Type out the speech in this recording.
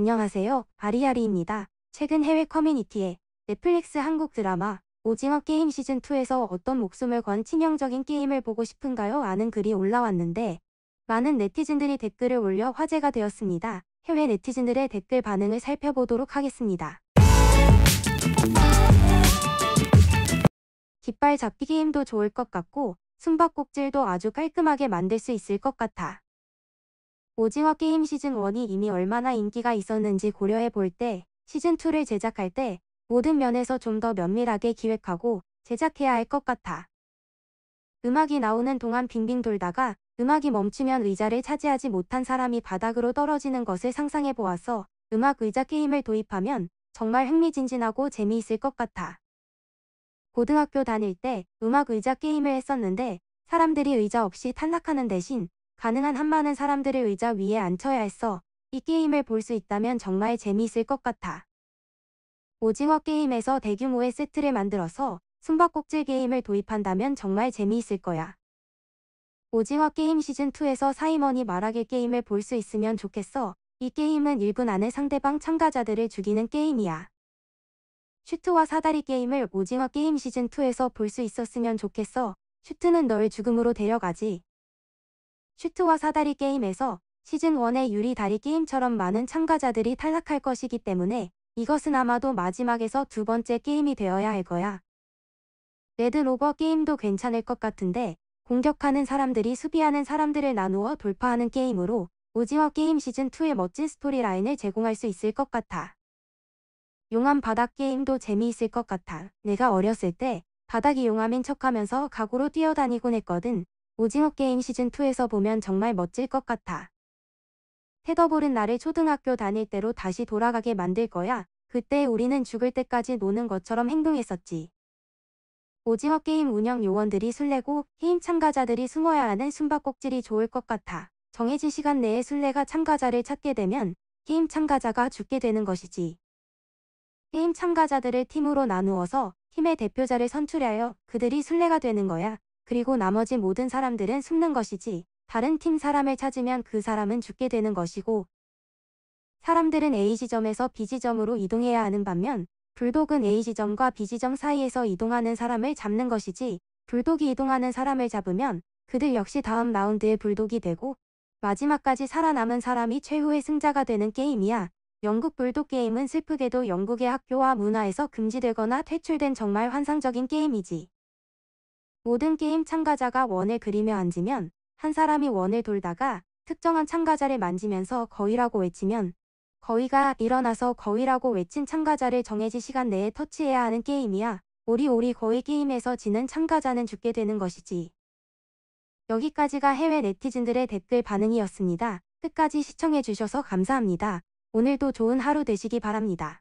안녕하세요. 아리아리입니다. 최근 해외 커뮤니티에 넷플릭스 한국 드라마 오징어 게임 시즌2에서 어떤 목숨을 건 치명적인 게임을 보고 싶은가요? 라는 글이 올라왔는데 많은 네티즌들이 댓글을 올려 화제가 되었습니다. 해외 네티즌들의 댓글 반응을 살펴보도록 하겠습니다. 깃발 잡기 게임도 좋을 것 같고 숨바꼭질도 아주 깔끔하게 만들 수 있을 것 같아. 오징어 게임 시즌1이 이미 얼마나 인기가 있었는지 고려해 볼 때 시즌2를 제작할 때 모든 면에서 좀 더 면밀하게 기획하고 제작해야 할 것 같아. 음악이 나오는 동안 빙빙 돌다가 음악이 멈추면 의자를 차지하지 못한 사람이 바닥으로 떨어지는 것을 상상해 보아서 음악 의자 게임을 도입하면 정말 흥미진진하고 재미있을 것 같아. 고등학교 다닐 때 음악 의자 게임을 했었는데 사람들이 의자 없이 탈락하는 대신 가능한 한 많은 사람들을 의자 위에 앉혀야 했어. 이 게임을 볼 수 있다면 정말 재미있을 것 같아. 오징어 게임에서 대규모의 세트를 만들어서 숨바꼭질 게임을 도입한다면 정말 재미있을 거야. 오징어 게임 시즌2에서 사이먼이 말하길 게임을 볼 수 있으면 좋겠어. 이 게임은 1분 안에 상대방 참가자들을 죽이는 게임이야. 슈트와 사다리 게임을 오징어 게임 시즌2에서 볼 수 있었으면 좋겠어. 슈트는 널 죽음으로 데려가지. 슈트와 사다리 게임에서 시즌1의 유리 다리 게임처럼 많은 참가자들이 탈락할 것이기 때문에 이것은 아마도 마지막에서 두 번째 게임이 되어야 할 거야. 레드 로버 게임도 괜찮을 것 같은데 공격하는 사람들이 수비하는 사람들을 나누어 돌파하는 게임으로 오징어 게임 시즌2의 멋진 스토리라인을 제공할 수 있을 것 같아. 용암 바닥 게임도 재미있을 것 같아. 내가 어렸을 때 바닥이 용암인 척하면서 가구로 뛰어다니곤 했거든. 오징어 게임 시즌2에서 보면 정말 멋질 것 같아. 테더볼은 나를 초등학교 다닐 때로 다시 돌아가게 만들 거야. 그때 우리는 죽을 때까지 노는 것처럼 행동했었지. 오징어 게임 운영 요원들이 술래고 게임 참가자들이 숨어야 하는 숨바꼭질이 좋을 것 같아. 정해진 시간 내에 술래가 참가자를 찾게 되면 게임 참가자가 죽게 되는 것이지. 게임 참가자들을 팀으로 나누어서 팀의 대표자를 선출하여 그들이 술래가 되는 거야. 그리고 나머지 모든 사람들은 숨는 것이지 다른 팀 사람을 찾으면 그 사람은 죽게 되는 것이고 사람들은 A지점에서 B지점으로 이동해야 하는 반면 불독은 A지점과 B지점 사이에서 이동하는 사람을 잡는 것이지 불독이 이동하는 사람을 잡으면 그들 역시 다음 라운드의 불독이 되고 마지막까지 살아남은 사람이 최후의 승자가 되는 게임이야. 영국 불독 게임은 슬프게도 영국의 학교와 문화에서 금지되거나 퇴출된 정말 환상적인 게임이지. 모든 게임 참가자가 원을 그리며 앉으면 한 사람이 원을 돌다가 특정한 참가자를 만지면서 거위라고 외치면 거위가 일어나서 거위라고 외친 참가자를 정해진 시간 내에 터치해야 하는 게임이야. 오리오리 거위 게임에서 지는 참가자는 죽게 되는 것이지. 여기까지가 해외 네티즌들의 댓글 반응이었습니다. 끝까지 시청해주셔서 감사합니다. 오늘도 좋은 하루 되시기 바랍니다.